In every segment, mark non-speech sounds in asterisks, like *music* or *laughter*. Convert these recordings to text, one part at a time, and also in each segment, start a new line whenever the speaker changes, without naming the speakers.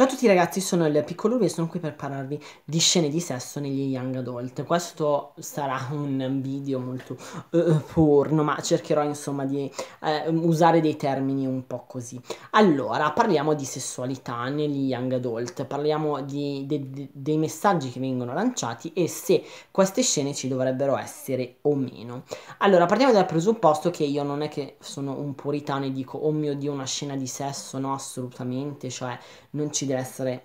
Ciao a tutti ragazzi, sono il Piccolo e sono qui per parlarvi di scene di sesso negli Young Adult. Questo sarà un video molto uh, porno, ma cercherò insomma di uh, usare dei termini un po' così. Allora, parliamo di sessualità negli Young Adult, parliamo di, de, de, dei messaggi che vengono lanciati e se queste scene ci dovrebbero essere o meno. Allora, partiamo dal presupposto che io non è che sono un puritano e dico oh mio Dio una scena di sesso, no assolutamente, cioè non ci deve essere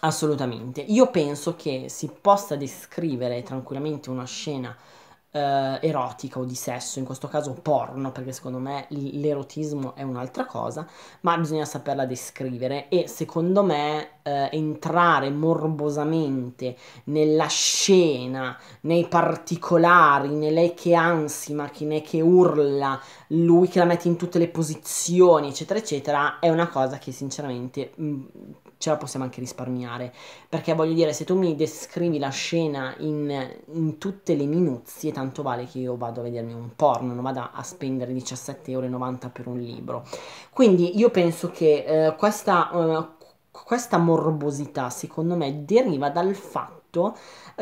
assolutamente. Io penso che si possa descrivere tranquillamente una scena eh, erotica o di sesso, in questo caso porno, perché secondo me l'erotismo è un'altra cosa, ma bisogna saperla descrivere e secondo me eh, entrare morbosamente nella scena, nei particolari, né lei che ansima, chi ne che urla, lui che la mette in tutte le posizioni, eccetera, eccetera, è una cosa che sinceramente... Mh, mm, ce la possiamo anche risparmiare. Perché voglio dire, se tu mi descrivi la scena in, in tutte le minuzie, tanto vale che io vado a vedermi un porno, non vado a spendere 17,90 euro per un libro. Quindi io penso che eh, questa, eh, questa morbosità, secondo me, deriva dal fatto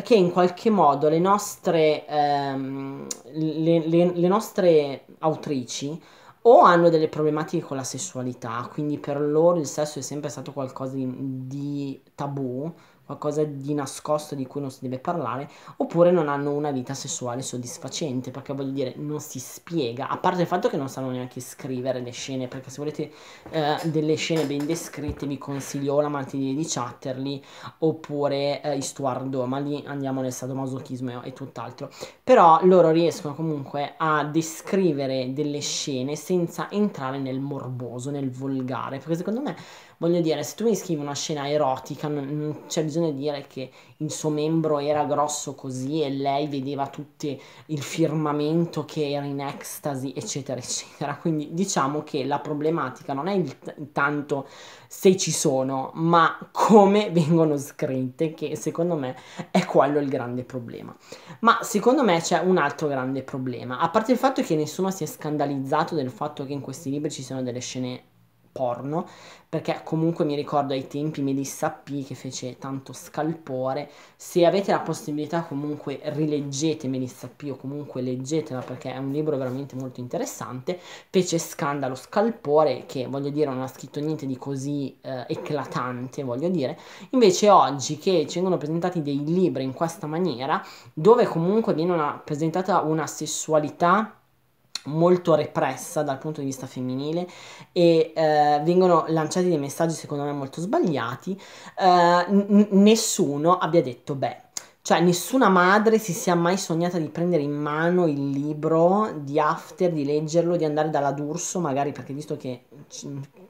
che in qualche modo le nostre, ehm, le, le, le nostre autrici o hanno delle problematiche con la sessualità, quindi per loro il sesso è sempre stato qualcosa di, di tabù, qualcosa di nascosto di cui non si deve parlare, oppure non hanno una vita sessuale soddisfacente, perché voglio dire, non si spiega, a parte il fatto che non sanno neanche scrivere le scene, perché se volete eh, delle scene ben descritte vi consiglio la martedì di Chatterley, oppure eh, i Stuardo, ma lì andiamo nel sadomasochismo e tutt'altro. Però loro riescono comunque a descrivere delle scene senza entrare nel morboso, nel volgare, perché secondo me voglio dire, se tu mi scrivi una scena erotica, non, non c'è bisogno di dire che il suo membro era grosso così e lei vedeva tutto il firmamento che era in ecstasy, eccetera, eccetera. Quindi diciamo che la problematica non è t- tanto se ci sono, ma come *laughs* vengono scritte, che secondo me è quello il grande problema. Ma secondo me c'è un altro grande problema, a parte il fatto che nessuno si è scandalizzato del fatto che in questi libri ci siano delle scene porno, perché comunque mi ricordo ai tempi Melissa P che fece tanto scalpore. Se avete la possibilità comunque rileggete Melissa P o comunque leggetela perché è un libro veramente molto interessante, fece scandalo scalpore che voglio dire non ha scritto niente di così eh, eclatante, voglio dire. Invece oggi che ci vengono presentati dei libri in questa maniera, dove comunque viene una, presentata una sessualità molto repressa dal punto di vista femminile e eh, vengono lanciati dei messaggi secondo me molto sbagliati, eh, n- nessuno abbia detto beh cioè, nessuna madre si sia mai sognata di prendere in mano il libro di After, di leggerlo, di andare dalla D'Urso, magari perché visto che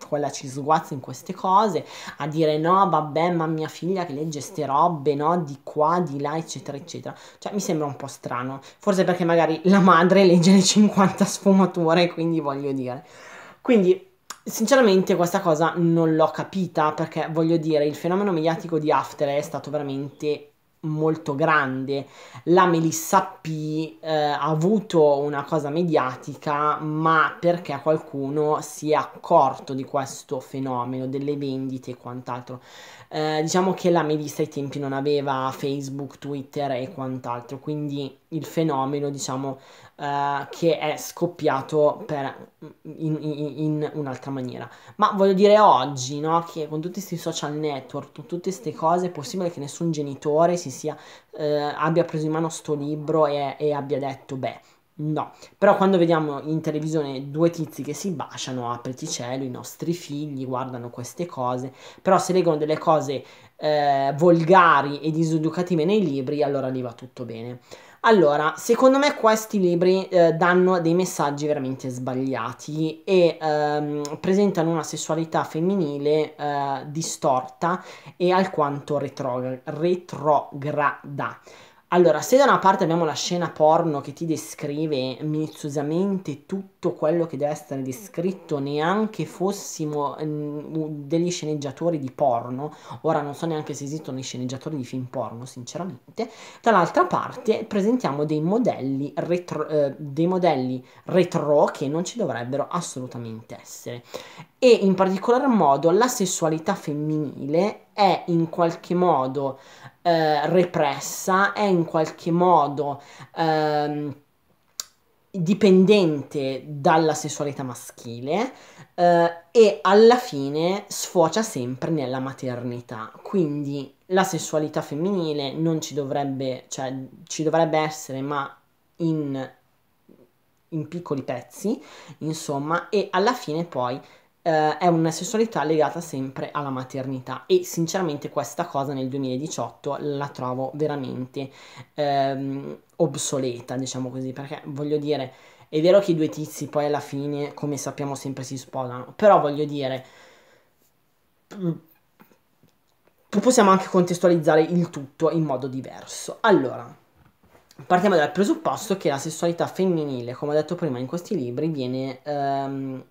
quella ci sguazza in queste cose, a dire no, vabbè, ma mia figlia che legge ste robe, no, di qua, di là, eccetera, eccetera. Cioè, mi sembra un po' strano. Forse perché magari la madre legge le 50 sfumature, quindi voglio dire. Quindi, Sinceramente questa cosa non l'ho capita perché voglio dire il fenomeno mediatico di After è stato veramente molto grande. La Melissa P eh, ha avuto una cosa mediatica, ma perché qualcuno si è accorto di questo fenomeno, delle vendite e quant'altro. Eh, diciamo che la Melissa ai tempi non aveva Facebook, Twitter e quant'altro, quindi il fenomeno, diciamo, eh, che è scoppiato per, in, in, in, un'altra maniera. Ma voglio dire oggi, no, che con tutti questi social network, con tutte queste cose, è possibile che nessun genitore si sia, eh, abbia preso in mano sto libro e, e abbia detto, beh, No, però quando vediamo in televisione due tizi che si baciano, apriti cielo, i nostri figli guardano queste cose, però se leggono delle cose eh, volgari e diseducative nei libri, allora lì va tutto bene. Allora, secondo me questi libri eh, danno dei messaggi veramente sbagliati e ehm, presentano una sessualità femminile eh, distorta e alquanto retrogra- retrograda. Allora, se da una parte abbiamo la scena porno che ti descrive minuziosamente tutto quello che deve essere descritto, neanche fossimo mm, degli sceneggiatori di porno, ora non so neanche se esistono i sceneggiatori di film porno, sinceramente, dall'altra parte presentiamo dei modelli retro, eh, dei modelli retro che non ci dovrebbero assolutamente essere. E in particolar modo la sessualità femminile è in qualche modo eh, repressa, è in qualche modo eh, dipendente dalla sessualità maschile eh, e alla fine sfocia sempre nella maternità. Quindi la sessualità femminile non ci dovrebbe, cioè ci dovrebbe essere, ma in, in piccoli pezzi, insomma, e alla fine poi eh, è una sessualità legata sempre alla maternità e sinceramente questa cosa nel 2018 la trovo veramente ehm, obsoleta, diciamo così, perché voglio dire, è vero che i due tizi poi alla fine, come sappiamo, sempre si sposano, però voglio dire mm, possiamo anche contestualizzare il tutto in modo diverso. Allora, partiamo dal presupposto che la sessualità femminile, come ho detto prima in questi libri, viene ehm,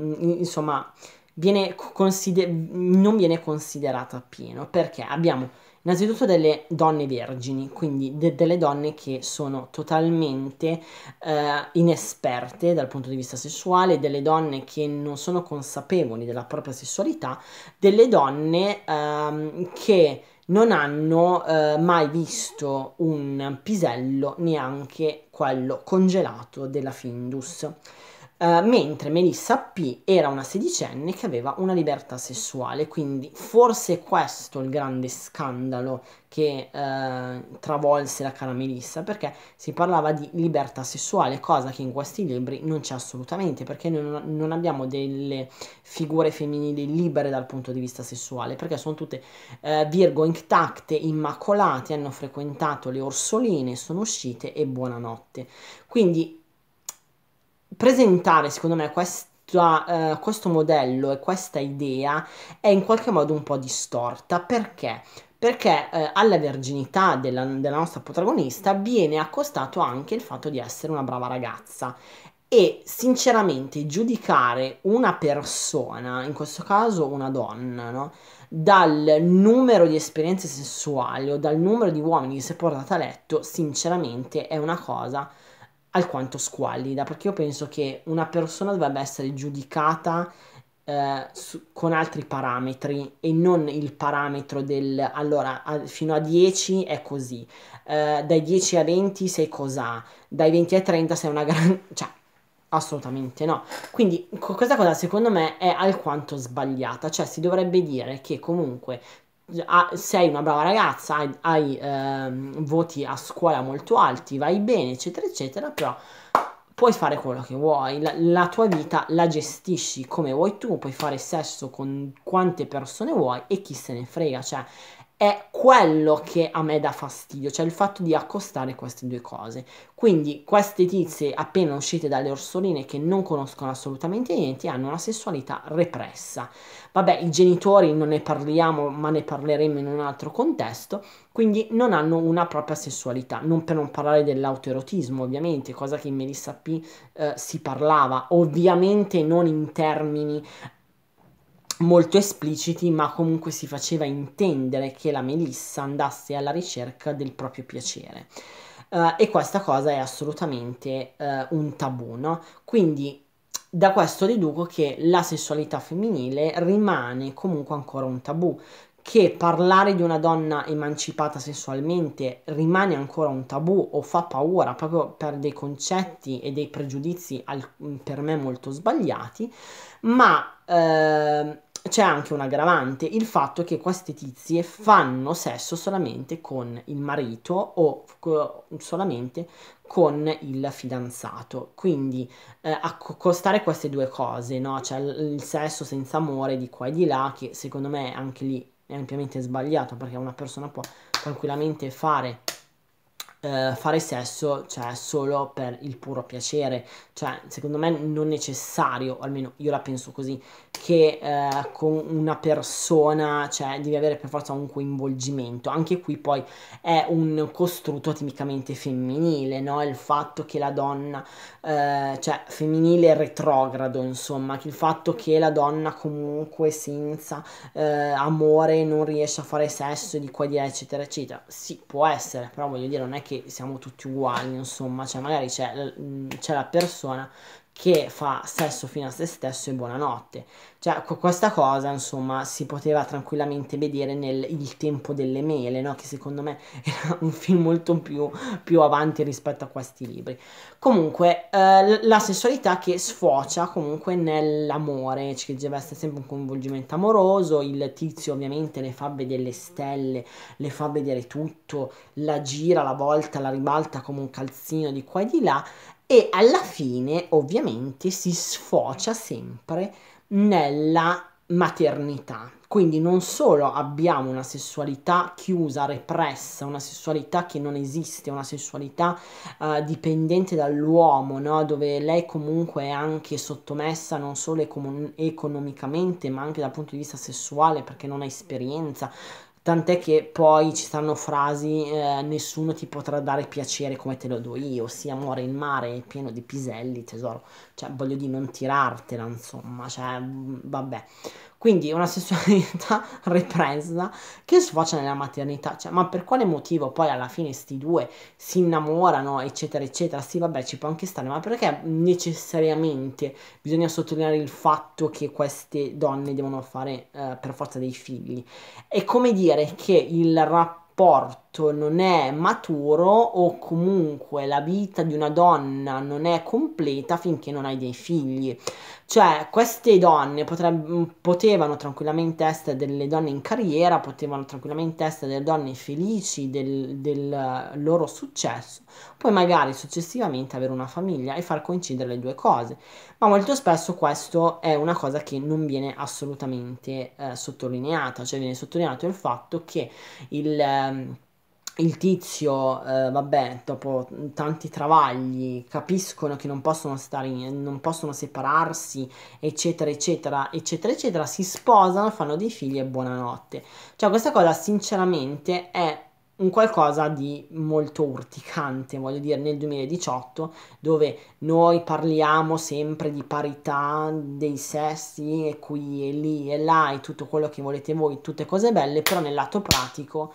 Mm, insomma, viene consider- non viene considerata appieno perché abbiamo innanzitutto delle donne vergini, quindi de- delle donne che sono totalmente eh, inesperte dal punto di vista sessuale, delle donne che non sono consapevoli della propria sessualità, delle donne ehm, che non hanno eh, mai visto un pisello, neanche quello congelato della Findus. Uh, mentre Melissa P era una sedicenne che aveva una libertà sessuale, quindi forse questo è il grande scandalo che uh, travolse la cara Melissa, perché si parlava di libertà sessuale, cosa che in questi libri non c'è assolutamente, perché non, non abbiamo delle figure femminili libere dal punto di vista sessuale, perché sono tutte uh, virgo intacte, immacolate, hanno frequentato le orsoline, sono uscite e buonanotte. Quindi presentare, secondo me, questa, uh, questo modello e questa idea è in qualche modo un po' distorta. Perché? perché eh, alla verginità della, della, nostra protagonista viene accostato anche il fatto di essere una brava ragazza e sinceramente giudicare una persona, in questo caso una donna, no? dal numero di esperienze sessuali o dal numero di uomini che si è portata a letto, sinceramente è una cosa alquanto squallida, perché io penso che una persona dovrebbe essere giudicata eh, su, con altri parametri e non il parametro del allora a, fino a 10 è così, eh, dai 10 a 20 sei cos'ha, dai 20 a 30 sei una gran... *laughs* cioè assolutamente no. Quindi questa cosa secondo me è alquanto sbagliata, cioè si dovrebbe dire che comunque Ah, sei una brava ragazza, hai, hai ehm, voti a scuola molto alti, vai bene, eccetera, eccetera, però puoi fare quello che vuoi, la, la, tua vita la gestisci come vuoi tu, puoi fare sesso con quante persone vuoi e chi se ne frega, cioè è quello che a me dà fastidio, cioè il fatto di accostare queste due cose. Quindi queste tizie appena uscite dalle orsoline che non conoscono assolutamente niente hanno una sessualità repressa. Vabbè, i genitori non ne parliamo, ma ne parleremo in un altro contesto, quindi non hanno una propria sessualità, non per non parlare dell'autoerotismo, ovviamente, cosa che in Melissa P eh, si parlava, ovviamente non in termini molto espliciti, ma comunque si faceva intendere che la Melissa andasse alla ricerca del proprio piacere. Uh, e questa cosa è assolutamente uh, un tabù, no? Quindi da questo deduco che la sessualità femminile rimane comunque ancora un tabù, che parlare di una donna emancipata sessualmente rimane ancora un tabù o fa paura proprio per dei concetti e dei pregiudizi al, per me molto sbagliati, ma eh, c'è anche un aggravante, il fatto che queste tizie fanno sesso solamente con il marito o solamente con il fidanzato. Quindi eh, costare queste due cose, no? cioè il sesso senza amore di qua e di là, che secondo me anche lì è ampiamente sbagliato perché una persona può tranquillamente fare eh, fare sesso cioè, solo per il puro piacere. Cioè, secondo me non necessario, almeno io la penso così, che eh, con una persona cioè, devi avere per forza un coinvolgimento. Anche qui poi è un costrutto tipicamente femminile, no? Il fatto che la donna, eh, cioè femminile retrogrado, insomma, il fatto che la donna comunque senza eh, amore non riesce a fare sesso di qua di là, eccetera, eccetera. Sì, può essere, però voglio dire, non è che che siamo tutti uguali, insomma, cioè magari c'è, mm, c'è la persona che fa sesso fino a se stesso e buonanotte. Cioè, questa cosa, insomma, si poteva tranquillamente vedere nel Il tempo delle mele, no? Che secondo me *laughs* era un film molto più, più avanti rispetto a questi libri. Comunque, eh, la sessualità che sfocia comunque nell'amore, ci cioè, deve essere sempre un coinvolgimento amoroso, il tizio ovviamente le fa vedere le stelle, le fa vedere tutto, la gira, la volta, la ribalta come un calzino di qua e di là, e alla fine ovviamente si sfocia sempre nella maternità. Quindi non solo abbiamo una sessualità chiusa, repressa, una sessualità che non esiste, una sessualità uh, dipendente dall'uomo, no? dove lei comunque è anche sottomessa non solo econ- economicamente ma anche dal punto di vista sessuale perché non ha esperienza, Tant'è che poi ci stanno frasi, eh, nessuno ti potrà dare piacere come te lo do io, sì amore, in mare pieno di piselli, tesoro. Cioè, voglio dire, non tirartela, insomma, cioè, mm, vabbè. Quindi una sessualità *laughs* repressa che sfocia nella maternità. Cioè, ma per quale motivo poi alla fine sti due si innamorano, eccetera, eccetera? Sì, vabbè, ci può anche stare, ma perché necessariamente bisogna sottolineare il fatto che queste donne devono fare eh, per forza dei figli? È come dire che il rapporto affetto non è maturo o comunque la vita di una donna non è completa finché non hai dei figli. Cioè, queste donne potrebbe, potevano tranquillamente essere delle donne in carriera, potevano tranquillamente essere delle donne felici del, del loro successo, poi magari successivamente avere una famiglia e far coincidere le due cose. Ma molto spesso questo è una cosa che non viene assolutamente eh, sottolineata, cioè viene sottolineato il fatto che il... Eh, il tizio, eh, vabbè, dopo tanti travagli, capiscono che non possono stare, in, non possono separarsi, eccetera, eccetera, eccetera, eccetera, si sposano, fanno dei figli e buonanotte. Cioè, questa cosa, sinceramente, è un qualcosa di molto urticante, voglio dire, nel 2018, dove noi parliamo sempre di parità dei sessi e qui e lì e là e tutto quello che volete voi, tutte cose belle, però nel lato pratico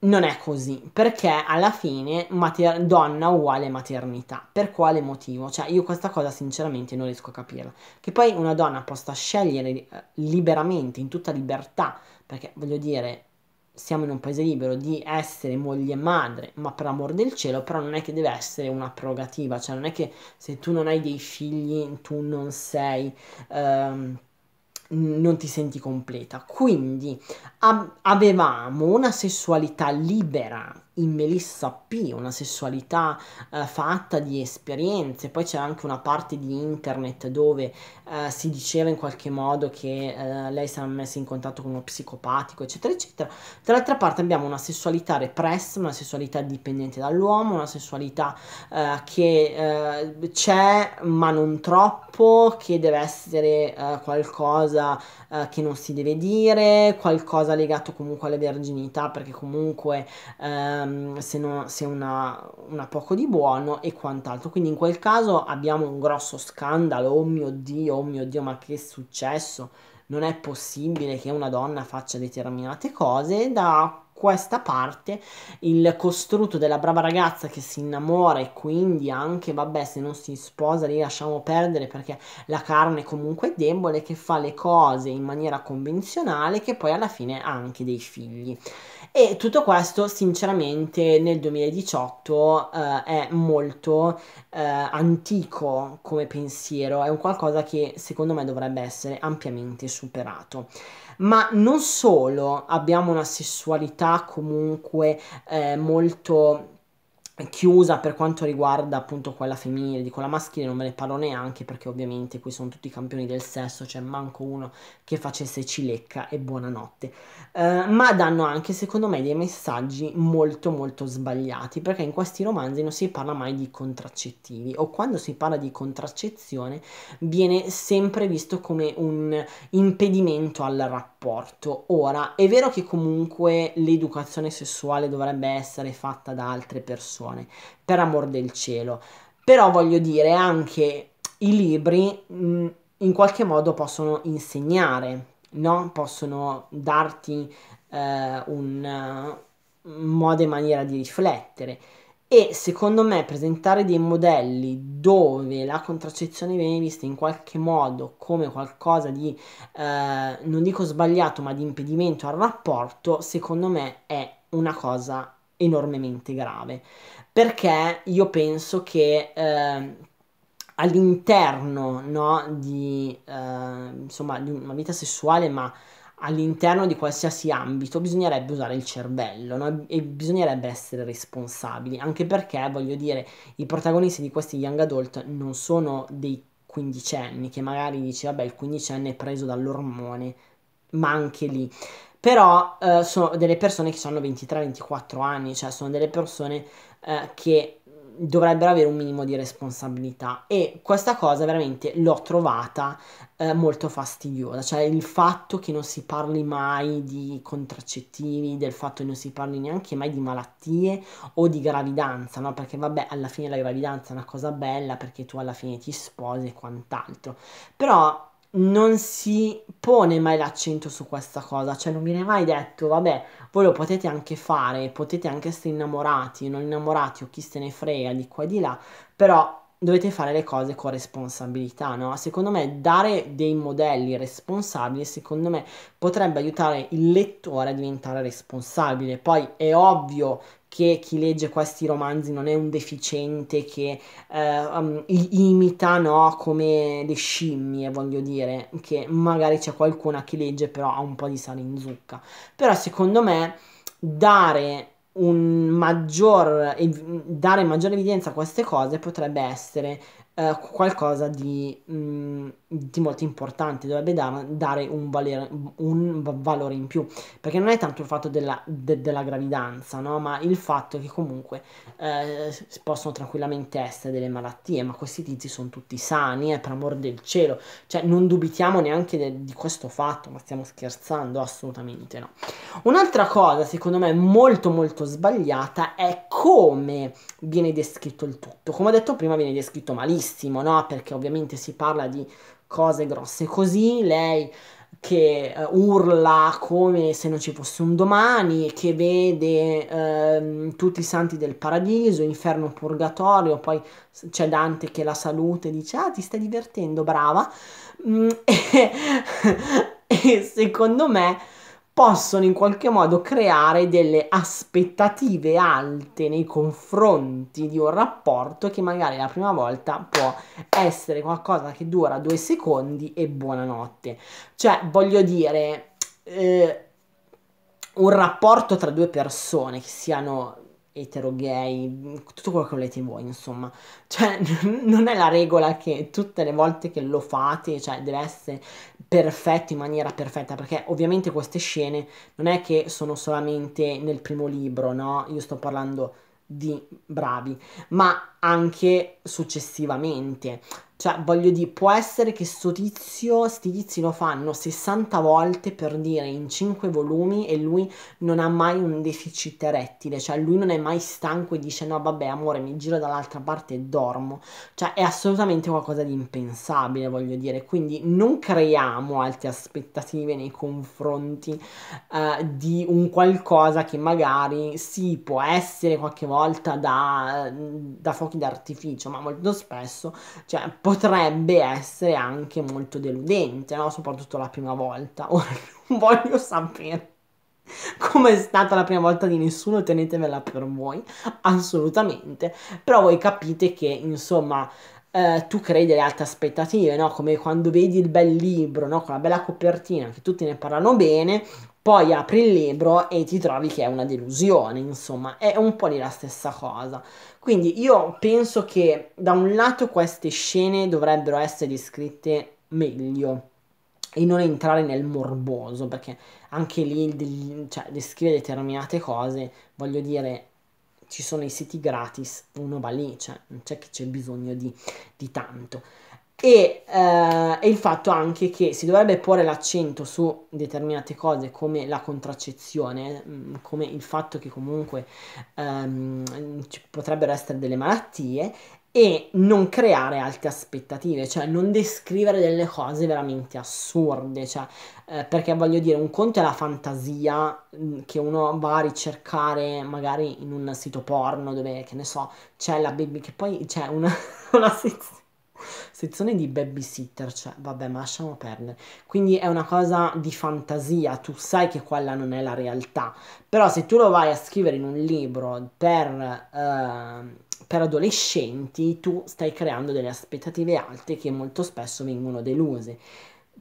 non è così, perché alla fine mater- donna uguale maternità. Per quale motivo? Cioè, io questa cosa sinceramente non riesco a capirla. Che poi una donna possa scegliere eh, liberamente, in tutta libertà, perché voglio dire, siamo in un paese libero di essere moglie e madre, ma per amor del cielo, però non è che deve essere una prerogativa, cioè non è che se tu non hai dei figli tu non sei... Ehm, non ti senti completa. Quindi ab- avevamo una sessualità libera in Melissa P, una sessualità eh, fatta di esperienze, poi c'è anche una parte di internet dove eh, si diceva in qualche modo che eh, lei si era messa in contatto con uno psicopatico, eccetera, eccetera. Dall'altra parte abbiamo una sessualità repressa, una sessualità dipendente dall'uomo, una sessualità eh, che eh, c'è ma non troppo, che deve essere eh, qualcosa che non si deve dire, qualcosa legato comunque alla verginità, perché comunque ehm, ehm, se, no, se una, una, poco di buono e quant'altro. Quindi in quel caso abbiamo un grosso scandalo, oh mio Dio, oh mio Dio, ma che è successo? Non è possibile che una donna faccia determinate cose da questa parte il costrutto della brava ragazza che si innamora e quindi anche vabbè se non si sposa li lasciamo perdere perché la carne comunque è debole che fa le cose in maniera convenzionale che poi alla fine ha anche dei figli e tutto questo sinceramente nel 2018 eh, è molto eh, antico come pensiero è un qualcosa che secondo me dovrebbe essere ampiamente superato ma non solo abbiamo una sessualità comunque eh, molto chiusa per quanto riguarda appunto quella femminile, di quella maschile non ve ne parlo neanche perché ovviamente qui sono tutti campioni del sesso, c'è cioè manco uno che facesse cilecca e buonanotte. Uh, ma danno anche secondo me dei messaggi molto molto sbagliati perché in questi romanzi non si parla mai di contraccettivi o quando si parla di contraccezione viene sempre visto come un impedimento al rapporto. Ora, è vero che comunque l'educazione sessuale dovrebbe essere fatta da altre persone, persone, per amor del cielo. Però voglio dire, anche i libri mh, mm, in qualche modo possono insegnare, no? Possono darti eh, un modo e maniera di riflettere. E secondo me presentare dei modelli dove la contraccezione viene vista in qualche modo come qualcosa di, eh, non dico sbagliato, ma di impedimento al rapporto, secondo me è una cosa enormemente grave, perché io penso che eh, all'interno no, di, eh, insomma, di una vita sessuale, ma all'interno di qualsiasi ambito bisognerebbe usare il cervello no? e bisognerebbe essere responsabili, anche perché voglio dire, i protagonisti di questi young adult non sono dei quindicenni che magari dice vabbè il quindicenne è preso dall'ormone, ma anche lì però eh, sono delle persone che hanno 23-24 anni, cioè sono delle persone eh, che dovrebbero avere un minimo di responsabilità e questa cosa veramente l'ho trovata eh, molto fastidiosa, cioè il fatto che non si parli mai di contraccettivi, del fatto che non si parli neanche mai di malattie o di gravidanza, no? Perché vabbè, alla fine la gravidanza è una cosa bella perché tu alla fine ti sposi e quant'altro, però non si pone mai l'accento su questa cosa, cioè non viene mai detto, vabbè, voi lo potete anche fare, potete anche essere innamorati, non innamorati o chi se ne frega di qua e di là, però dovete fare le cose con responsabilità, no? Secondo me dare dei modelli responsabili, secondo me potrebbe aiutare il lettore a diventare responsabile. Poi è ovvio che chi legge questi romanzi non è un deficiente che eh, um, imita no, come le scimmie, voglio dire, che magari c'è qualcuna che legge però ha un po' di sale in zucca. Però secondo me dare un maggior, dare maggiore evidenza a queste cose potrebbe essere eh, qualcosa di, mh, mm, di, molto importante, dovrebbe da, dare un valore, un valore, in più, perché non è tanto il fatto della, de, della gravidanza, no? ma il fatto che comunque eh, possono tranquillamente essere delle malattie, ma questi tizi sono tutti sani, eh, per amor del cielo, cioè non dubitiamo neanche de, di questo fatto, ma stiamo scherzando assolutamente no. Un'altra cosa secondo me molto molto sbagliata è come viene descritto il tutto, come ho detto prima viene descritto malissimo benissimo, no? Perché ovviamente si parla di cose grosse così, lei che uh, urla come se non ci fosse un domani, che vede uh, tutti i santi del paradiso, inferno, purgatorio, poi c'è Dante che la saluta e dice ah ti stai divertendo, brava. Mm, *laughs* e, e secondo me possono in qualche modo creare delle aspettative alte nei confronti di un rapporto che magari la prima volta può essere qualcosa che dura due secondi e buonanotte. Cioè, voglio dire, eh, un rapporto tra due persone che siano etero, gay, tutto quello che volete voi, insomma. Cioè, *laughs* non è la regola che tutte le volte che lo fate, cioè, deve essere perfetto in maniera perfetta, perché ovviamente queste scene non è che sono solamente nel primo libro, no? Io sto parlando di bravi, ma anche successivamente. Cioè, voglio dire, può essere che sto tizio, sti tizi lo fanno 60 volte per dire in 5 volumi e lui non ha mai un deficit erettile, cioè lui non è mai stanco e dice no vabbè amore mi giro dall'altra parte e dormo, cioè è assolutamente qualcosa di impensabile voglio dire, quindi non creiamo alte aspettative nei confronti eh, di un qualcosa che magari sì può essere qualche volta da, da fuochi fuochi d'artificio, ma molto spesso cioè, potrebbe essere anche molto deludente, no? soprattutto la prima volta. *laughs* Ora non voglio sapere come è stata la prima volta di nessuno, tenetemela per voi, assolutamente, però voi capite che insomma eh, tu crei delle alte aspettative, no? come quando vedi il bel libro no? con la bella copertina che tutti ne parlano bene, poi apri il libro e ti trovi che è una delusione, insomma, è un po' lì la stessa cosa. Quindi io penso che da un lato queste scene dovrebbero essere descritte meglio e non entrare nel morboso, perché anche lì cioè, descrivere determinate cose, voglio dire, ci sono i siti gratis, uno va lì, cioè non c'è che c'è bisogno di, di tanto. E, eh, e, il fatto anche che si dovrebbe porre l'accento su determinate cose come la contraccezione, mm, come il fatto che comunque ehm, ci potrebbero essere delle malattie e non creare alte aspettative, cioè non descrivere delle cose veramente assurde, cioè, eh, perché voglio dire, un conto è la fantasia mm, che uno va a ricercare magari in un sito porno dove, che ne so, c'è la baby, che poi c'è una, *laughs* una sezione sezione di babysitter, cioè vabbè, ma lasciamo perdere. Quindi è una cosa di fantasia, tu sai che quella non è la realtà, però se tu lo vai a scrivere in un libro per eh, per adolescenti tu stai creando delle aspettative alte che molto spesso vengono deluse.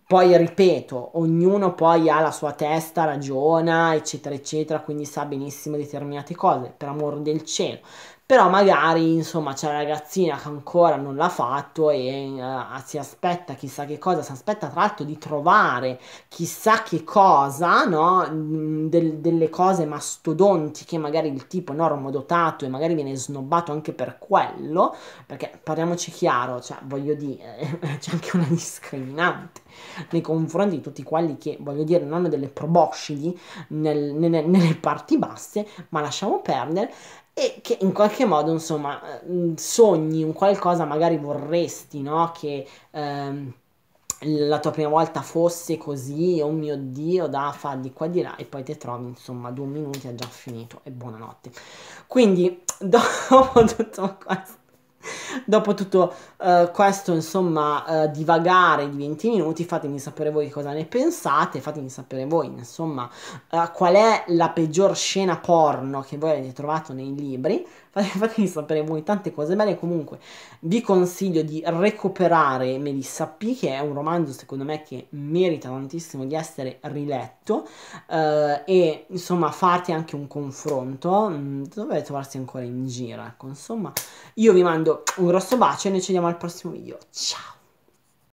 Poi ripeto, ognuno poi ha la sua testa, ragiona, eccetera, eccetera, quindi sa benissimo determinate cose, per amor del cielo però magari insomma c'è la ragazzina che ancora non l'ha fatto e uh, si aspetta chissà che cosa, si aspetta tra l'altro di trovare chissà che cosa, no? Mm, De- delle cose mastodontiche, magari il tipo normodotato e magari viene snobbato anche per quello, perché parliamoci chiaro, cioè voglio dire, *laughs* c'è anche una discriminante nei confronti di tutti quelli che voglio dire non hanno delle proboscidi nel, nel, nelle parti basse, ma lasciamo perdere e che in qualche modo, insomma, mm, sogni un qualcosa, magari vorresti, no? Che ehm, la tua prima volta fosse così, oh mio Dio, da fa di qua di là, e poi ti trovi, insomma, due minuti è già finito e buonanotte. Quindi, *laughs* dopo tutto questo *laughs* dopo tutto uh, questo, insomma, uh, divagare di 20 minuti, fatemi sapere voi cosa ne pensate, fatemi sapere voi, insomma, uh, qual è la peggior scena porno che voi avete trovato nei libri fatemi sapere voi tante cose belle. Comunque, vi consiglio di recuperare Melissa P, che è un romanzo secondo me che merita tantissimo di essere riletto. Eh, e insomma, fate anche un confronto. Mm, Dovete trovarsi ancora in giro. Ecco, insomma, io vi mando un grosso bacio e noi ci vediamo al prossimo video. Ciao!